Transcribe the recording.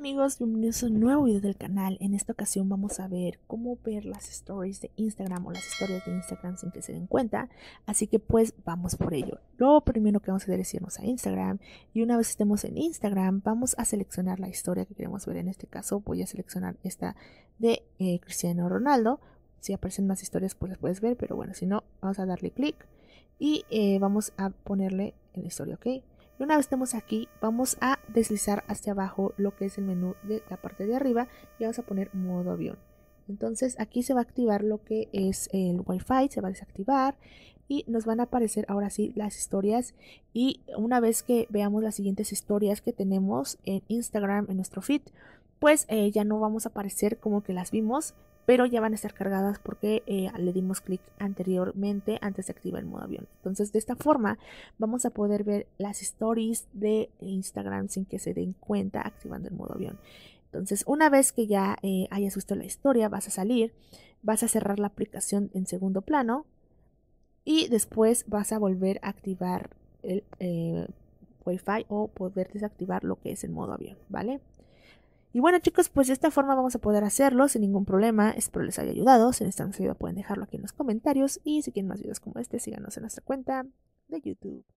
amigos, bienvenidos a un nuevo video del canal. En esta ocasión vamos a ver cómo ver las stories de Instagram o las historias de Instagram sin que se den cuenta. Así que pues vamos por ello. Lo primero que vamos a hacer es irnos a Instagram y una vez estemos en Instagram vamos a seleccionar la historia que queremos ver. En este caso voy a seleccionar esta de eh, Cristiano Ronaldo. Si aparecen más historias pues las puedes ver, pero bueno, si no, vamos a darle clic y eh, vamos a ponerle la historia, ¿ok? Y una vez estemos aquí, vamos a deslizar hacia abajo lo que es el menú de la parte de arriba y vamos a poner modo avión. Entonces aquí se va a activar lo que es el Wi-Fi, se va a desactivar y nos van a aparecer ahora sí las historias y una vez que veamos las siguientes historias que tenemos en Instagram en nuestro feed, pues eh, ya no vamos a aparecer como que las vimos, pero ya van a estar cargadas porque eh, le dimos clic anteriormente antes de activar el modo avión. Entonces de esta forma vamos a poder ver las stories de Instagram sin que se den cuenta activando el modo avión. Entonces una vez que ya eh, hayas visto la historia vas a salir, vas a cerrar la aplicación en segundo plano y después vas a volver a activar el... Wi-Fi o poder desactivar lo que es el modo avión, ¿vale? Y bueno chicos, pues de esta forma vamos a poder hacerlo sin ningún problema. Espero les haya ayudado. Si necesitan ayuda pueden dejarlo aquí en los comentarios. Y si quieren más videos como este, síganos en nuestra cuenta de YouTube.